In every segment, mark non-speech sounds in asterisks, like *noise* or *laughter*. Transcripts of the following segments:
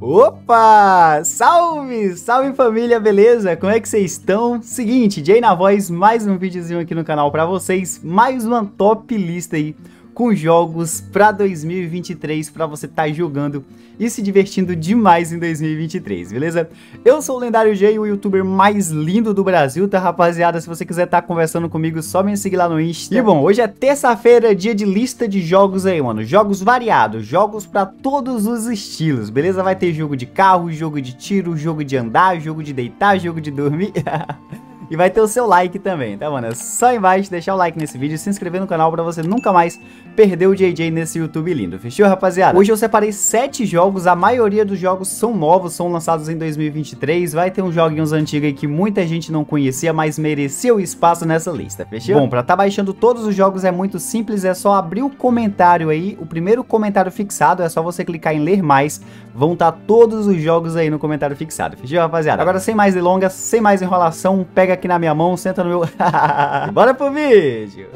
Opa! Salve! Salve família, beleza? Como é que vocês estão? Seguinte, Jay na voz, mais um videozinho aqui no canal para vocês, mais uma top lista aí com jogos para 2023 para você estar tá jogando e se divertindo demais em 2023, beleza? Eu sou o Lendário G, o youtuber mais lindo do Brasil, tá rapaziada? Se você quiser estar tá conversando comigo, só me seguir lá no Insta. E bom, hoje é terça-feira, dia de lista de jogos aí, mano. Jogos variados, jogos para todos os estilos, beleza? Vai ter jogo de carro, jogo de tiro, jogo de andar, jogo de deitar, jogo de dormir. *laughs* E vai ter o seu like também, tá, mano? É só embaixo deixar o like nesse vídeo e se inscrever no canal pra você nunca mais perder o JJ nesse YouTube lindo. Fechou, rapaziada? Hoje eu separei 7 jogos, a maioria dos jogos são novos, são lançados em 2023. Vai ter uns joguinhos antigos aí que muita gente não conhecia, mas merecia o espaço nessa lista, fechou? Bom, pra tá baixando todos os jogos é muito simples, é só abrir o comentário aí, o primeiro comentário fixado, é só você clicar em ler mais, vão estar tá todos os jogos aí no comentário fixado, fechou, rapaziada? Agora, sem mais delongas, sem mais enrolação, pega aqui na minha mão, senta no meu... *laughs* Bora pro vídeo!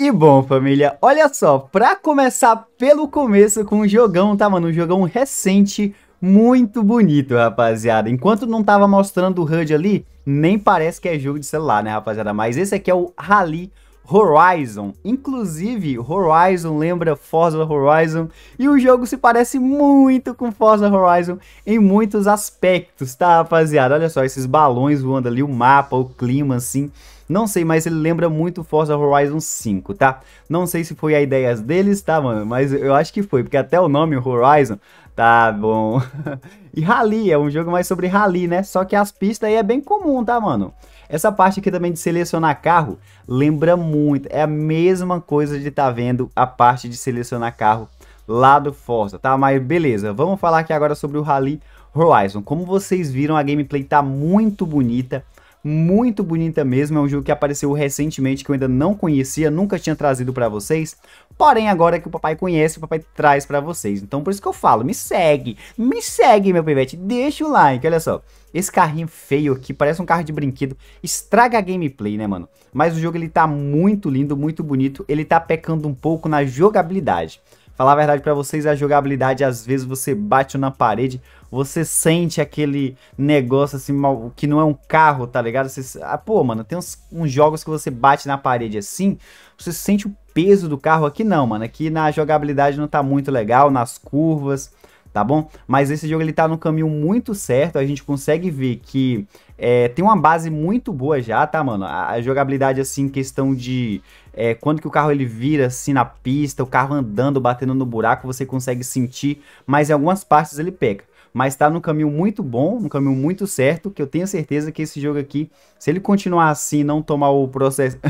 E bom, família, olha só, pra começar pelo começo com um jogão, tá, mano? Um jogão recente, muito bonito, rapaziada. Enquanto não tava mostrando o HUD ali, nem parece que é jogo de celular, né, rapaziada? Mas esse aqui é o Rally Horizon. Inclusive, Horizon lembra Forza Horizon e o jogo se parece muito com Forza Horizon em muitos aspectos, tá, rapaziada? Olha só esses balões voando ali, o mapa, o clima assim. Não sei, mas ele lembra muito Forza Horizon 5, tá? Não sei se foi a ideia deles, tá, mano? Mas eu acho que foi, porque até o nome Horizon Tá bom. *laughs* e rally, é um jogo mais sobre rally, né? Só que as pistas aí é bem comum, tá, mano? Essa parte aqui também de selecionar carro lembra muito. É a mesma coisa de tá vendo a parte de selecionar carro lá do Forza, tá? Mas beleza, vamos falar aqui agora sobre o Rally Horizon. Como vocês viram, a gameplay tá muito bonita muito bonita mesmo. É um jogo que apareceu recentemente que eu ainda não conhecia, nunca tinha trazido para vocês. Porém, agora é que o papai conhece, o papai traz para vocês. Então, por isso que eu falo, me segue, me segue, meu pivete, deixa o like, olha só. Esse carrinho feio aqui, parece um carro de brinquedo, estraga a gameplay, né, mano? Mas o jogo, ele tá muito lindo, muito bonito, ele tá pecando um pouco na jogabilidade. Falar a verdade para vocês, a jogabilidade, às vezes você bate na parede, você sente aquele negócio assim, mal, que não é um carro, tá ligado? Você, ah, pô, mano, tem uns, uns jogos que você bate na parede assim, você sente o peso do carro aqui não, mano. Aqui na jogabilidade não tá muito legal, nas curvas, tá bom? Mas esse jogo ele tá no caminho muito certo, a gente consegue ver que é, tem uma base muito boa já, tá, mano? A, a jogabilidade, assim, questão de é, quando que o carro ele vira, assim, na pista, o carro andando, batendo no buraco, você consegue sentir, mas em algumas partes ele peca mas está num caminho muito bom, num caminho muito certo, que eu tenho certeza que esse jogo aqui, se ele continuar assim, não tomar o processo... *laughs*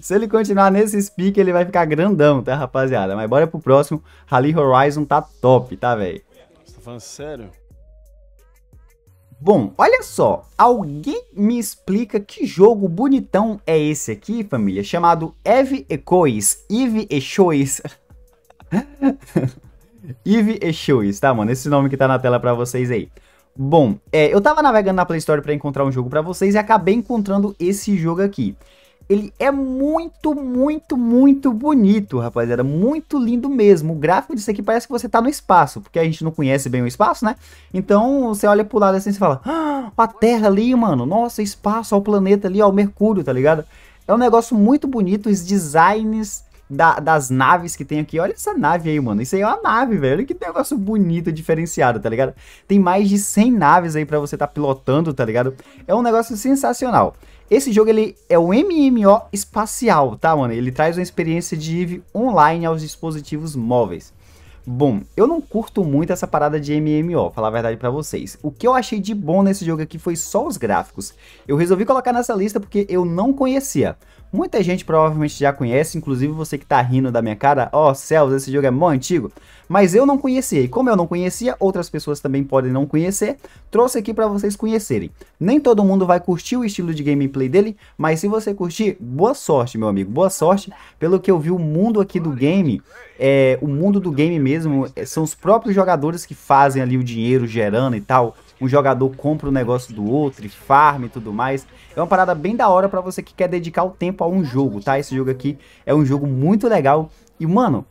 se ele continuar nesse speak, ele vai ficar grandão, tá, rapaziada? Mas bora pro próximo. Rally Horizon tá top, tá, velho? tá falando sério? Bom, olha só, alguém me explica que jogo bonitão é esse aqui, família, chamado Eve Echoes, Eve Echois. *laughs* Eve Echoes, tá, mano? Esse nome que tá na tela pra vocês aí. Bom, é, eu tava navegando na Play Store pra encontrar um jogo pra vocês e acabei encontrando esse jogo aqui. Ele é muito, muito, muito bonito, rapaziada. Muito lindo mesmo. O gráfico disso aqui parece que você tá no espaço, porque a gente não conhece bem o espaço, né? Então, você olha pro lado assim e fala, ah, a Terra ali, mano. Nossa, espaço, ó, o planeta ali, ó, o Mercúrio, tá ligado? É um negócio muito bonito, os designs da, das naves que tem aqui. Olha essa nave aí, mano. Isso aí é uma nave, velho. Olha que negócio bonito, diferenciado, tá ligado? Tem mais de 100 naves aí pra você tá pilotando, tá ligado? É um negócio sensacional. Esse jogo, ele é um MMO espacial, tá, mano? Ele traz uma experiência de EVE online aos dispositivos móveis. Bom, eu não curto muito essa parada de MMO, falar a verdade para vocês. O que eu achei de bom nesse jogo aqui foi só os gráficos. Eu resolvi colocar nessa lista porque eu não conhecia. Muita gente provavelmente já conhece, inclusive você que tá rindo da minha cara, ó oh, céus, esse jogo é mó antigo, mas eu não conhecia, e como eu não conhecia, outras pessoas também podem não conhecer, trouxe aqui para vocês conhecerem. Nem todo mundo vai curtir o estilo de gameplay dele, mas se você curtir, boa sorte meu amigo, boa sorte, pelo que eu vi o mundo aqui do game, é, o mundo do game mesmo, é, são os próprios jogadores que fazem ali o dinheiro gerando e tal, um jogador compra o um negócio do outro e farm e tudo mais. É uma parada bem da hora para você que quer dedicar o tempo a um jogo, tá? Esse jogo aqui é um jogo muito legal. E, mano,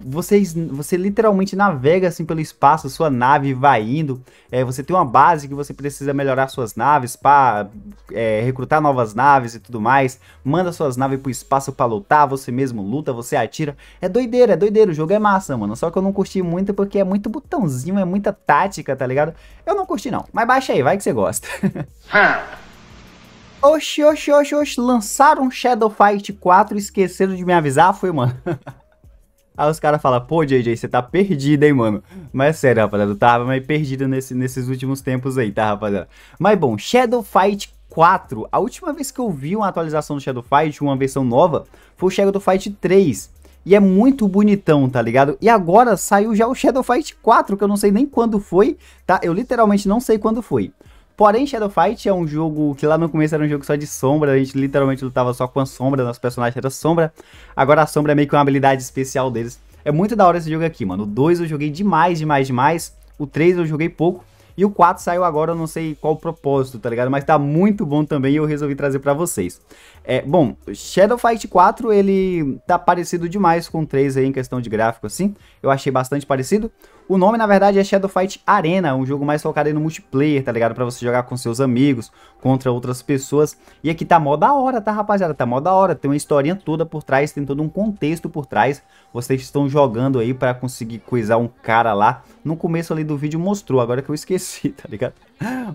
você, você literalmente navega assim pelo espaço, sua nave vai indo. É, você tem uma base que você precisa melhorar suas naves para é, recrutar novas naves e tudo mais. Manda suas naves pro espaço para lutar, você mesmo luta, você atira. É doideira, é doideira, o jogo é massa, mano. Só que eu não curti muito porque é muito botãozinho, é muita tática, tá ligado? Eu não curti não, mas baixa aí, vai que você gosta. *laughs* oxi, oxi, oxi, oxi, lançaram Shadow Fight 4 e esqueceram de me avisar, foi, mano. *laughs* Aí os caras falam, pô, JJ, você tá perdido, hein, mano. Mas é sério, rapaziada, eu tava meio perdido nesse, nesses últimos tempos aí, tá, rapaziada? Mas bom, Shadow Fight 4. A última vez que eu vi uma atualização do Shadow Fight, uma versão nova, foi o Shadow Fight 3. E é muito bonitão, tá ligado? E agora saiu já o Shadow Fight 4, que eu não sei nem quando foi, tá? Eu literalmente não sei quando foi. Porém, Shadow Fight é um jogo que lá no começo era um jogo só de sombra, a gente literalmente lutava só com a sombra, nosso personagem era sombra. Agora a sombra é meio que uma habilidade especial deles. É muito da hora esse jogo aqui, mano. O 2 eu joguei demais, demais, demais. O 3 eu joguei pouco. E o 4 saiu agora, eu não sei qual o propósito, tá ligado? Mas tá muito bom também e eu resolvi trazer para vocês. É, bom, Shadow Fight 4, ele tá parecido demais com o 3 aí em questão de gráfico, assim. Eu achei bastante parecido. O nome, na verdade, é Shadow Fight Arena, um jogo mais focado no multiplayer, tá ligado? Pra você jogar com seus amigos, contra outras pessoas. E aqui tá mó da hora, tá, rapaziada? Tá mó da hora. Tem uma historinha toda por trás, tem todo um contexto por trás. Vocês estão jogando aí pra conseguir coisar um cara lá. No começo ali do vídeo mostrou, agora que eu esqueci, *laughs* tá ligado?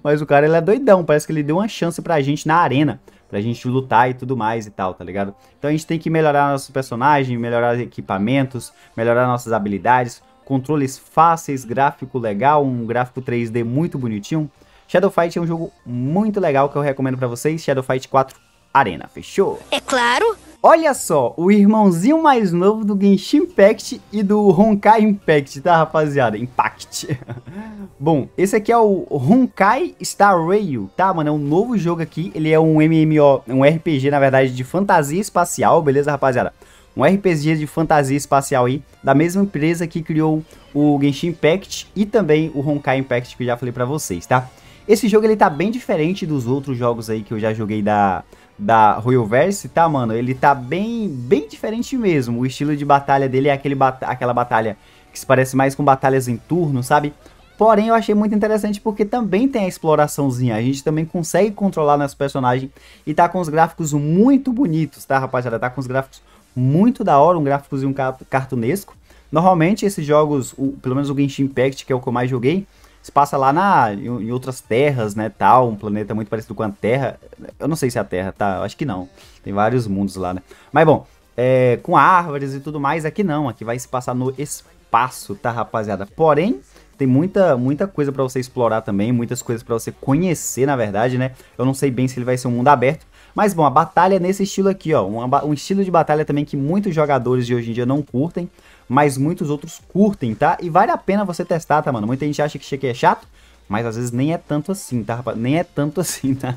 Mas o cara, ele é doidão, parece que ele deu uma chance pra gente na arena pra gente lutar e tudo mais e tal, tá ligado? Então a gente tem que melhorar nosso personagem, melhorar equipamentos, melhorar nossas habilidades, controles fáceis, gráfico legal, um gráfico 3D muito bonitinho. Shadow Fight é um jogo muito legal que eu recomendo para vocês, Shadow Fight 4 Arena, fechou? É claro! Olha só, o irmãozinho mais novo do Genshin Impact e do Honkai Impact, tá rapaziada? Impact. *laughs* Bom, esse aqui é o Honkai Star Rail, tá mano? É um novo jogo aqui, ele é um MMO, um RPG na verdade de fantasia espacial, beleza rapaziada? um RPG de fantasia espacial aí, da mesma empresa que criou o Genshin Impact e também o Honkai Impact que eu já falei para vocês, tá? Esse jogo ele tá bem diferente dos outros jogos aí que eu já joguei da da Royal Verse, tá, mano? Ele tá bem bem diferente mesmo. O estilo de batalha dele é aquele bat aquela batalha que se parece mais com batalhas em turno, sabe? Porém, eu achei muito interessante porque também tem a exploraçãozinha. A gente também consegue controlar nosso personagem e tá com os gráficos muito bonitos, tá, rapaziada? Tá com os gráficos muito da hora, um gráficozinho cartunesco. Normalmente esses jogos, o, pelo menos o Genshin Impact, que é o que eu mais joguei, se passa lá na, em, em outras terras, né, tal, um planeta muito parecido com a Terra. Eu não sei se é a Terra, tá? Eu acho que não. Tem vários mundos lá, né? Mas bom, é, com árvores e tudo mais, aqui não, aqui vai se passar no espaço, tá, rapaziada? Porém, tem muita, muita coisa para você explorar também, muitas coisas para você conhecer, na verdade, né? Eu não sei bem se ele vai ser um mundo aberto, mas bom, a batalha é nesse estilo aqui, ó. Um, um estilo de batalha também que muitos jogadores de hoje em dia não curtem, mas muitos outros curtem, tá? E vale a pena você testar, tá, mano? Muita gente acha que cheque é chato, mas às vezes nem é tanto assim, tá, rapaz? Nem é tanto *laughs* assim, tá?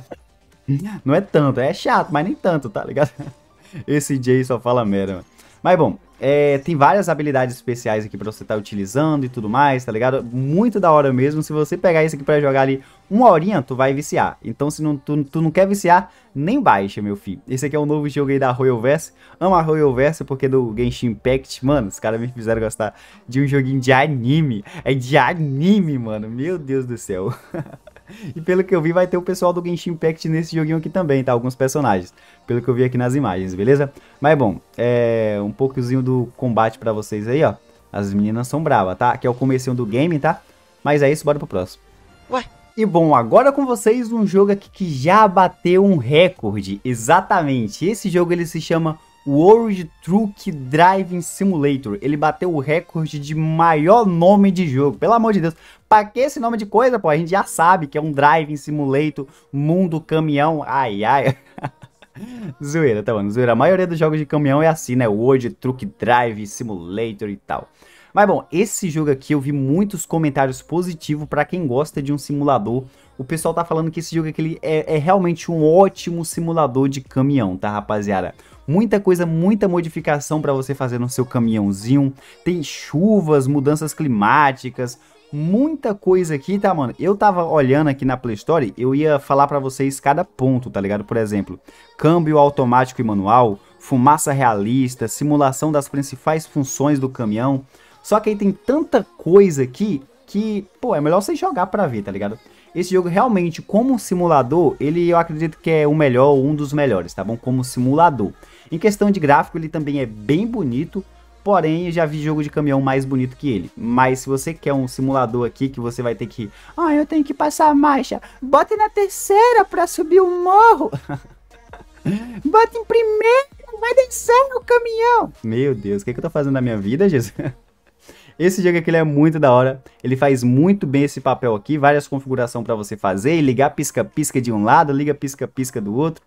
Não é tanto, é chato, mas nem tanto, tá ligado? *laughs* Esse Jay só fala merda, mano. Mas bom, é, tem várias habilidades especiais aqui pra você estar tá utilizando e tudo mais, tá ligado? Muito da hora mesmo. Se você pegar isso aqui pra jogar ali uma horinha, tu vai viciar. Então, se não, tu, tu não quer viciar, nem baixa, meu filho. Esse aqui é um novo jogo aí da Royal Verse. Amo a Royal Verse porque é do Genshin Impact, mano, os caras me fizeram gostar de um joguinho de anime. É de anime, mano. Meu Deus do céu. *laughs* E pelo que eu vi, vai ter o pessoal do Genshin Impact nesse joguinho aqui também, tá? Alguns personagens, pelo que eu vi aqui nas imagens, beleza? Mas bom, é um pouquinho do combate pra vocês aí, ó. As meninas são bravas, tá? Aqui é o comecinho do game, tá? Mas é isso, bora pro próximo. Ué, e bom, agora com vocês um jogo aqui que já bateu um recorde, exatamente. Esse jogo ele se chama World Truck Driving Simulator. Ele bateu o recorde de maior nome de jogo. Pelo amor de Deus, pra que esse nome de coisa, pô? A gente já sabe que é um Driving Simulator, mundo caminhão. Ai, ai. *laughs* zoeira, tá mano, zoeira. A maioria dos jogos de caminhão é assim, né? World Truck Drive Simulator e tal. Mas bom, esse jogo aqui eu vi muitos comentários positivos para quem gosta de um simulador. O pessoal tá falando que esse jogo aqui é, é realmente um ótimo simulador de caminhão, tá rapaziada? muita coisa, muita modificação para você fazer no seu caminhãozinho. Tem chuvas, mudanças climáticas, muita coisa aqui, tá, mano? Eu tava olhando aqui na Play Store, eu ia falar para vocês cada ponto, tá ligado? Por exemplo, câmbio automático e manual, fumaça realista, simulação das principais funções do caminhão. Só que aí tem tanta coisa aqui que, pô, é melhor você jogar para ver, tá ligado? Esse jogo realmente, como simulador, ele eu acredito que é o melhor, um dos melhores, tá bom? Como simulador. Em questão de gráfico, ele também é bem bonito, porém eu já vi jogo de caminhão mais bonito que ele. Mas se você quer um simulador aqui que você vai ter que, ah, eu tenho que passar a marcha, bota na terceira para subir o morro. *laughs* bota em primeiro, vai descer o caminhão. Meu Deus, o que, é que eu tô fazendo na minha vida, Jesus? *laughs* Esse jogo aqui é muito da hora, ele faz muito bem esse papel aqui, várias configurações para você fazer, ligar pisca-pisca de um lado, liga pisca-pisca do outro.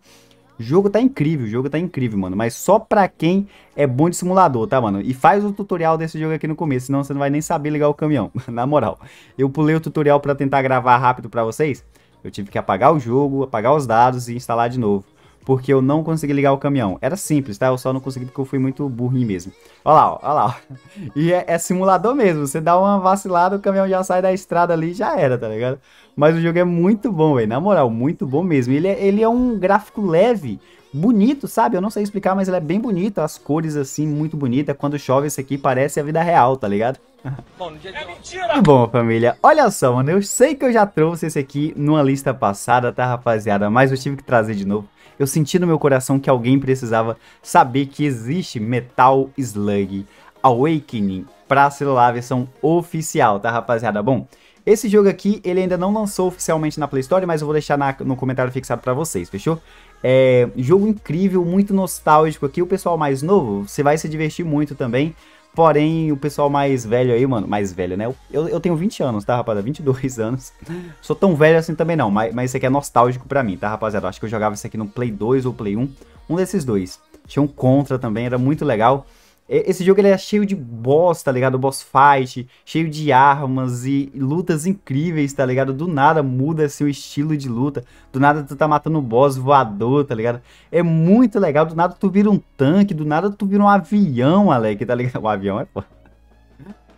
O jogo tá incrível, o jogo tá incrível, mano. Mas só pra quem é bom de simulador, tá, mano? E faz o tutorial desse jogo aqui no começo, senão você não vai nem saber ligar o caminhão. *laughs* Na moral, eu pulei o tutorial pra tentar gravar rápido pra vocês. Eu tive que apagar o jogo, apagar os dados e instalar de novo porque eu não consegui ligar o caminhão. Era simples, tá? Eu só não consegui porque eu fui muito burrinho mesmo. Olha lá, olha lá. *laughs* E é, é, simulador mesmo. Você dá uma vacilada, o caminhão já sai da estrada ali e já era, tá ligado? Mas o jogo é muito bom, velho. Na moral, muito bom mesmo. Ele é, ele é um gráfico leve, bonito, sabe? Eu não sei explicar, mas ele é bem bonito. As cores, assim, muito bonita. Quando chove, isso aqui parece a vida real, tá ligado? *laughs* Bom, dia de... É bom, família, olha só, mano. Eu sei que eu já trouxe esse aqui numa lista passada, tá, rapaziada? Mas eu tive que trazer de novo eu senti no meu coração que alguém precisava saber que existe Metal Slug Awakening para celular, versão oficial, tá rapaziada? Bom, esse jogo aqui, ele ainda não lançou oficialmente na Play Store, mas eu vou deixar na, no comentário fixado para vocês, fechou? É, jogo incrível, muito nostálgico aqui, o pessoal mais novo, você vai se divertir muito também. Porém, o pessoal mais velho aí, mano, mais velho, né? Eu, eu tenho 20 anos, tá, rapaziada? 22 *laughs* anos. Sou tão velho assim também não, mas, mas isso aqui é nostálgico para mim, tá, rapaziada? Acho que eu jogava isso aqui no Play 2 ou Play 1, um desses dois. Tinha um Contra também, era muito legal. É, esse jogo ele é cheio de boss, tá ligado? Boss fight, cheio de armas e lutas incríveis, tá ligado? Do nada muda seu estilo de luta. Do nada tu tá matando um boss voador, tá ligado? É muito legal. Do nada tu vira um tanque, do nada tu vira um avião, Alec, tá ligado? *laughs* O avião é foda.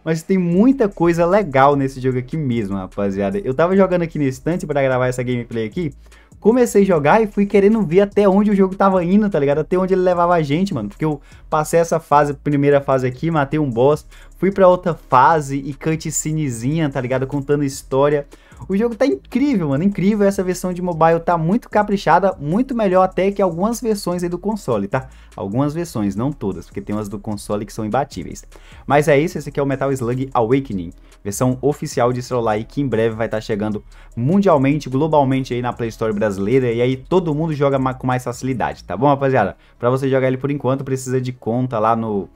Mas tem muita coisa legal nesse jogo aqui mesmo, rapaziada. Eu tava jogando aqui no instante para gravar essa gameplay aqui comecei a jogar e fui querendo ver até onde o jogo tava indo, tá ligado? Até onde ele levava a gente, mano. Porque eu passei essa fase, primeira fase aqui, matei um boss, fui para outra fase e cutscenezinha, tá ligado? Contando história. O jogo tá incrível, mano, incrível. Essa versão de mobile tá muito caprichada, muito melhor até que algumas versões aí do console, tá? Algumas versões, não todas, porque tem umas do console que são imbatíveis. Mas é isso, esse aqui é o Metal Slug Awakening, versão oficial de celular aí que em breve vai estar tá chegando mundialmente, globalmente aí na Play Store brasileira e aí todo mundo joga com mais facilidade, tá bom, rapaziada? Para você jogar ele por enquanto precisa de conta lá no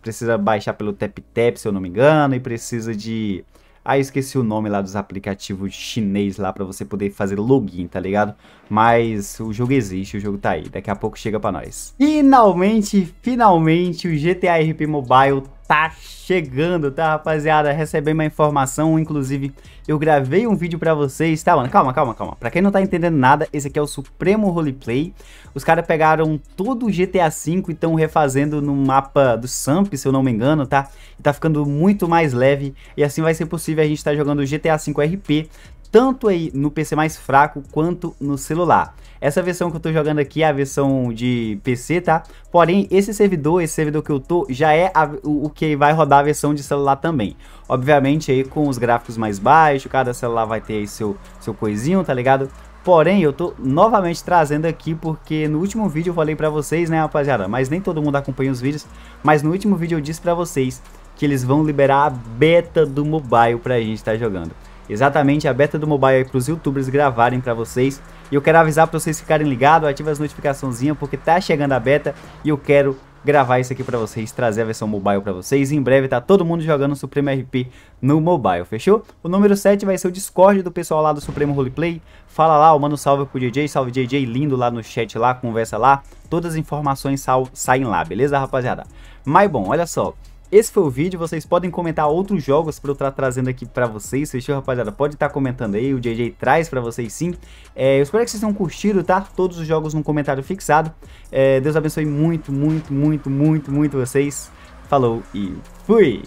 precisa baixar pelo Tap Tap, se eu não me engano, e precisa de Aí ah, esqueci o nome lá dos aplicativos chinês lá para você poder fazer login, tá ligado? Mas o jogo existe, o jogo tá aí. Daqui a pouco chega para nós. Finalmente, finalmente o GTA RP Mobile tá chegando, tá, rapaziada? Recebei uma informação, inclusive eu gravei um vídeo pra vocês, tá, mano? Calma, calma, calma. Pra quem não tá entendendo nada, esse aqui é o Supremo Roleplay. Os caras pegaram todo o GTA V e estão refazendo no mapa do Samp, se eu não me engano, tá? E tá ficando muito mais leve e assim vai ser possível a gente estar tá jogando o GTA V RP tanto aí no PC mais fraco quanto no celular. Essa versão que eu tô jogando aqui é a versão de PC, tá? Porém, esse servidor, esse servidor que eu tô, já é a, o, que vai rodar a versão de celular também. Obviamente aí com os gráficos mais baixos, cada celular vai ter aí seu, seu coisinho, tá ligado? Porém, eu tô novamente trazendo aqui porque no último vídeo eu falei pra vocês, né rapaziada, mas nem todo mundo acompanha os vídeos, mas no último vídeo eu disse pra vocês que eles vão liberar a beta do mobile pra gente estar tá jogando. Exatamente, a beta do mobile aí é para os youtubers gravarem para vocês. E eu quero avisar para vocês ficarem ligados, ative as notificaçõezinhas porque tá chegando a beta e eu quero gravar isso aqui para vocês, trazer a versão mobile para vocês. Em breve tá todo mundo jogando Supremo RP no mobile, fechou? O número 7 vai ser o Discord do pessoal lá do Supremo Roleplay. Fala lá, manda um salve pro DJ salve DJ lindo lá no chat lá, conversa lá. Todas as informações saem lá, beleza, rapaziada? Mas bom, olha só, esse foi o vídeo, vocês podem comentar outros jogos para eu estar trazendo aqui para vocês, fechou rapaziada? Pode estar tá comentando aí, o JJ traz para vocês sim. É, eu espero que vocês tenham curtido, tá? Todos os jogos no comentário fixado. É, Deus abençoe muito, muito, muito, muito, muito vocês. Falou e fui!